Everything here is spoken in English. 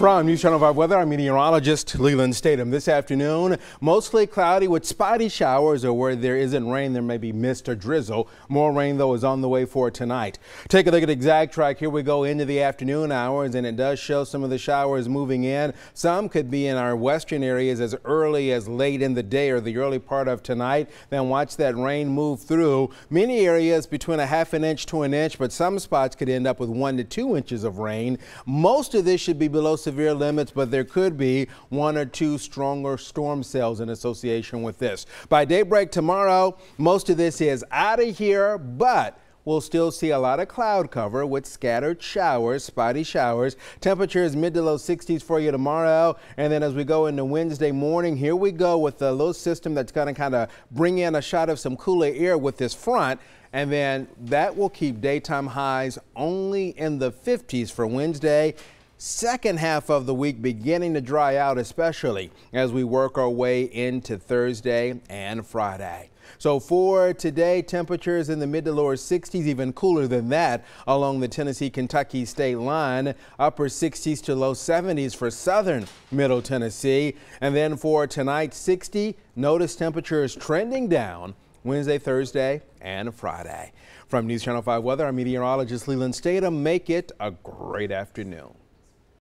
From News Channel 5 Weather, I'm meteorologist Leland Statham. This afternoon, mostly cloudy with spotty showers or where there isn't rain, there may be mist or drizzle. More rain, though, is on the way for tonight. Take a look at the exact track. Here we go into the afternoon hours, and it does show some of the showers moving in. Some could be in our western areas as early as late in the day or the early part of tonight. Then watch that rain move through. Many areas between a half an inch to an inch, but some spots could end up with one to two inches of rain. Most of this should be below severe limits, but there could be one or two stronger storm cells in association with this. By daybreak tomorrow, most of this is out of here, but we'll still see a lot of cloud cover with scattered showers, spotty showers. Temperatures mid to low 60s for you tomorrow. And then as we go into Wednesday morning, here we go with a little system that's going to kind of bring in a shot of some cooler air with this front. And then that will keep daytime highs only in the 50s for Wednesday second half of the week beginning to dry out, especially as we work our way into Thursday and Friday. So for today, temperatures in the mid to lower 60s, even cooler than that along the Tennessee-Kentucky state line, upper 60s to low 70s for southern middle Tennessee. And then for tonight, 60, notice temperatures trending down Wednesday, Thursday, and Friday. From News Channel 5 Weather, our meteorologist Leland Statham. Make it a great afternoon.